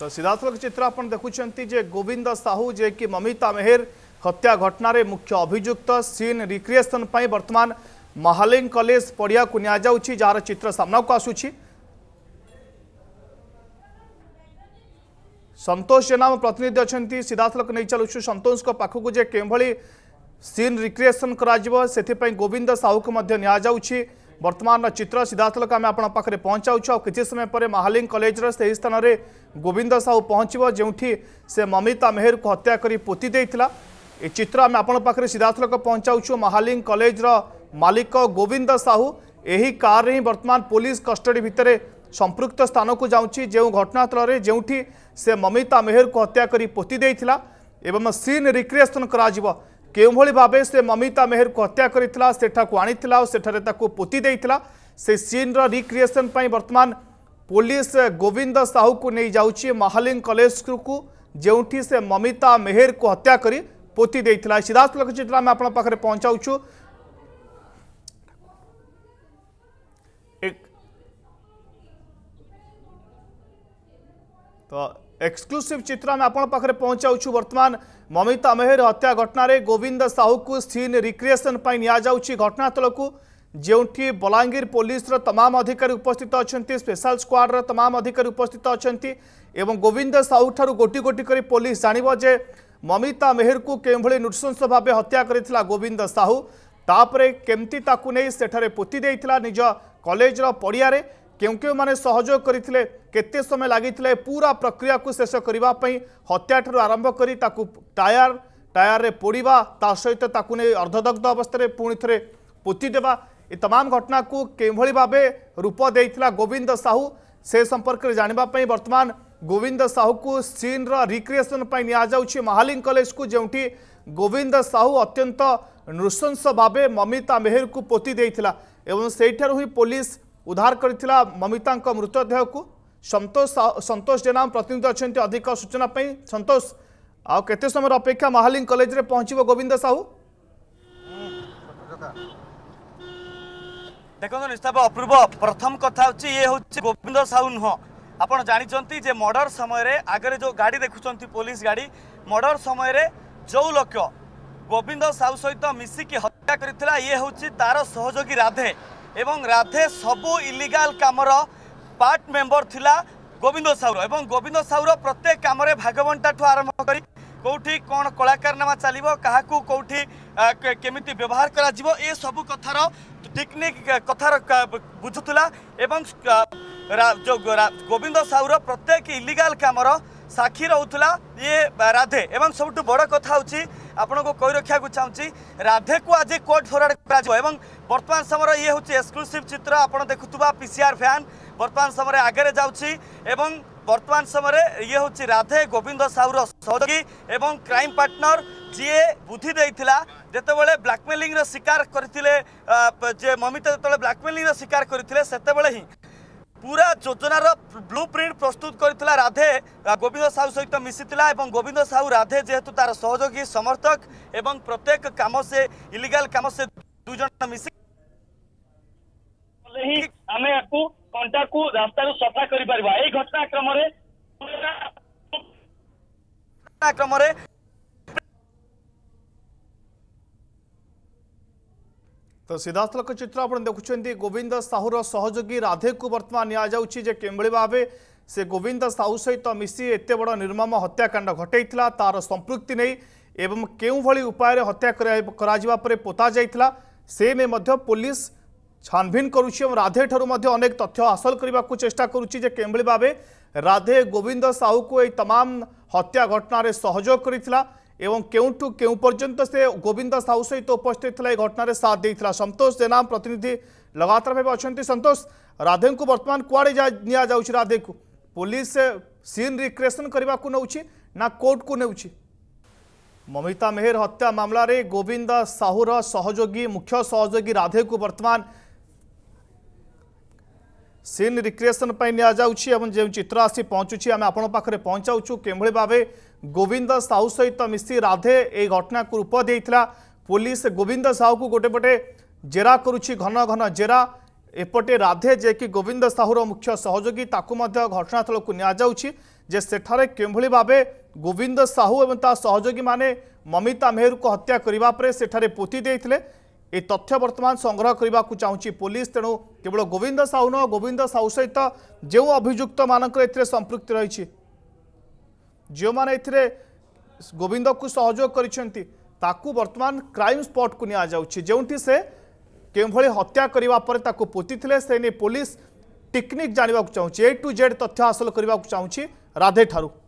तो सीधासल चित्र आप देखुं गोविंद साहू जे कि ममिता मेहर हत्या घटना मुख्य अभिजुक्त सीन रिक्रिएसन बर्तमान महालीन कलेज पड़िया को जार चित्र आसुची संतोष जेना प्रतिनिधि अच्छा सीधात्मक नहीं चलु सतोष को पाखक जे के सीन रिक्रिएसन से गोविंद साहू को बर्तमान चित्र सीधासल आम आप पहुंचाऊ कि समय पर महालीन कलेजर से ही स्थान में गोविंद साहू पहुँचव जो से ममिता मेहर को हत्या कर पोति देता चित्र आम आप सीधासल पहुँचाऊ महाली कलेजर मालिक गोविंद साहू यही कार ही बर्तमान पुलिस कस्टडी भितर संपृक्त स्थान को जाऊँच जो घटनास्थल में जो से ममिता मेहर को हत्या कर पोति देता सीन रिक्रिएसन करोभ से ममिता मेहर को हत्या करठाक आनी और सेठे पोति देता से सीन रिक्रिएसन बर्तमान पुलिस गोविंद साहू को नहीं जाऊँगी महाली कलेज को जो से ममिता मेहर को हत्या कर पोती देता सीधा सख चित्र आम आपे पहुँचाऊ तो एक्सक्लूसिव चित्र आम आपे पहुँचाऊ वर्तमान ममिता मेहर हत्या घटना रे गोविंद साहू को सीन रिक्रिएसन नि घटनास्थल को ଯେଉଁଠି ବଲାଙ୍ଗୀର ପୋଲିସର ତମାମ ଅଧିକାରୀ ଉପସ୍ଥିତ ଅଛନ୍ତି ସ୍ପେଶାଲ ସ୍କ୍ୱାଡ୍ର ତମାମ ଅଧିକାରୀ ଉପସ୍ଥିତ ଅଛନ୍ତି ଏବଂ ଗୋବିନ୍ଦ ସାହୁଠାରୁ ଗୋଟି ଗୋଟି କରି ପୋଲିସ ଜାଣିବ ଯେ ମମିତା ମେହେରକୁ କେଉଁଭଳି ନୃଶଂସ ଭାବେ ହତ୍ୟା କରିଥିଲା ଗୋବିନ୍ଦ ସାହୁ ତାପରେ କେମିତି ତାକୁ ନେଇ ସେଠାରେ ପୋତି ଦେଇଥିଲା ନିଜ କଲେଜର ପଡ଼ିଆରେ କେଉଁ କେଉଁମାନେ ସହଯୋଗ କରିଥିଲେ କେତେ ସମୟ ଲାଗିଥିଲେ ପୁରା ପ୍ରକ୍ରିୟାକୁ ଶେଷ କରିବା ପାଇଁ ହତ୍ୟାଠାରୁ ଆରମ୍ଭ କରି ତାକୁ ଟାୟାର ଟାୟାରରେ ପୋଡ଼ିବା ତା ସହିତ ତାକୁ ନେଇ ଅର୍ଦ୍ଧଦଗ୍ଧ ଅବସ୍ଥାରେ ପୁଣି ଥରେ ପୋତିଦେବା ए तमाम घटना को किभली भाव रूप देता गोविंद साहू से संपर्क में जानापी बर्तमान गोविंद साहू को सीन रिक्रिएसन नि महाली कलेज को जोटी गोविंद साहू अत्यंत नृशंस भाव ममिता मेहर को पोती एवं सेठार ही पुलिस उद्धार कर ममिता मृतदेह को सतोष सतोष जेना प्रतिनिधि अच्छा अधिक सूचना संतोष आते समय अपेक्षा महाली कलेज में गोविंद साहू ଦେଖନ୍ତୁ ନିସ୍ତାପ ଅପୂର୍ବ ପ୍ରଥମ କଥା ହେଉଛି ଇଏ ହେଉଛି ଗୋବିନ୍ଦ ସାହୁ ନୁହଁ ଆପଣ ଜାଣିଛନ୍ତି ଯେ ମର୍ଡ଼ର ସମୟରେ ଆଗରେ ଯେଉଁ ଗାଡ଼ି ଦେଖୁଛନ୍ତି ପୋଲିସ ଗାଡ଼ି ମର୍ଡ଼ର ସମୟରେ ଯେଉଁ ଲୋକ ଗୋବିନ୍ଦ ସାହୁ ସହିତ ମିଶିକି ହତ୍ୟା କରିଥିଲା ଇଏ ହେଉଛି ତାର ସହଯୋଗୀ ରାଧେ ଏବଂ ରାଧେ ସବୁ ଇଲିଗାଲ କାମର ପାର୍ଟ ମେମ୍ବର ଥିଲା ଗୋବିନ୍ଦ ସାହୁର ଏବଂ ଗୋବିନ୍ଦ ସାହୁର ପ୍ରତ୍ୟେକ କାମରେ ଭାଗବଣ୍ଟାଠୁ ଆରମ୍ଭ କରି କେଉଁଠି କ'ଣ କଳାକାରନାମା ଚାଲିବ କାହାକୁ କେଉଁଠି কেমিতি ব্যবহার করা যাব এ সব কথার টেকনিক কথার বুঝুলা এবং গোবিন্দ সাউর প্রত্যেক ইলিগাল কামর সাক্ষী রুলা ইয়ে রাধে এবং সবুঠু বড় কথা হচ্ছে আপনার কই রক্ষা চাহি রাধে কু আজ কোর্ট ফরওয়ার্ড করা যাব এবং বর্তমান সময় ইয়ে হচ্ছে এক্সক্লুসিভ চিত্র আপনার দেখু পিসিআর ফ্যান বর্তমান সময় আগে যাচ্ছি এবং বর্তমান সময় ইয়ে হচ্ছে রাধে গোবিন্দ সাউর সহযোগী এবং ক্রাইম পার্টনর যিয়ে বুদ্ধি দিয়েছিল যেতবে ব্লাকমেলিং শিকার করে যে মমিতা যেত ব্লাকমেলিং শিকার করে সেতবে হি পুরা যোজনার ব্লু প্রিন্ট প্রস্তুত করে রাধে গোবিন্দ সাহু সহ মিশি এবং গোবিন্দ সাহু রাধে যেহেতু তার সহযোগী সমর্থক এবং প্রত্যেক কাম সে ইলিগাল কাম সে দুজন মিশি আমি কন্টা কু রাস্তা সফা করে পার এই ঘটনাক্রমে ঘটনাক্রমে तो सिद्धार्थ चित्र आप देखुं गोविंद साहूर सहयोगी राधे को बर्तमान निजाऊँ जे कि भाव से गोविंद साहू सहित तो मिसी एत बड़ निर्मम हत्याकांड घटे तार संप्रति नहीं केवली उपाय हत्या करा पोता जाता से नहीं पुलिस छानभिन कर राधे ठारूक तथ्य हासिल करने को चेषा करें राधे गोविंद साहू को यमाम हत्या घटन सहयोग करता एवं केउठू केउ से गोविंद साहू सहित उपस्थित थे घटन साथ देता जेना प्रतिनिधि लगातार भाव अच्छा सतोष राधे को बर्तमान कड़े जा राधे को पुलिस सीन रिक्रिएसन करने को नौ ना कोर्ट को नौ ममिता मेहर हत्या मामलें गोविंद साहूर सहयोगी मुख्य सहयोगी राधे को बर्तमान सीन रिक्रिएसन नि चित्र आसी पहुंचुची आम आपण पहुँचाऊँ कि गोविंद साहू सहित तो मिसी राधे ये घटना को रूप दे पुलिस गोविंद साहू को गोटे पटे जेरा कर घन घन जेरा एपटे राधे जे कि गोविंद साहूर मुख्य सहयोगी घटनास्थल को निठार के भावे गोविंद साहू और तहयोगी मैंने ममिता मेहर को हत्या करने से पोती देते ये तथ्य बर्तमान संग्रह करने को चाहिए पुलिस तेणु केवल गोविंद साहू न गोविंद साहू सहित जो अभुक्त मानक संपुक्ति रही ଯେଉଁମାନେ ଏଥିରେ ଗୋବିନ୍ଦକୁ ସହଯୋଗ କରିଛନ୍ତି ତାକୁ ବର୍ତ୍ତମାନ କ୍ରାଇମ୍ ସ୍ପଟ୍କୁ ନିଆଯାଉଛି ଯେଉଁଠି ସେ କେଉଁଭଳି ହତ୍ୟା କରିବା ପରେ ତାକୁ ପୋତିଥିଲେ ସେ ନେଇ ପୋଲିସ टेक्निक जानवाक चाहूँ ए टू जेड तथ्य हासिल करने को चाहूँ राधे ठारू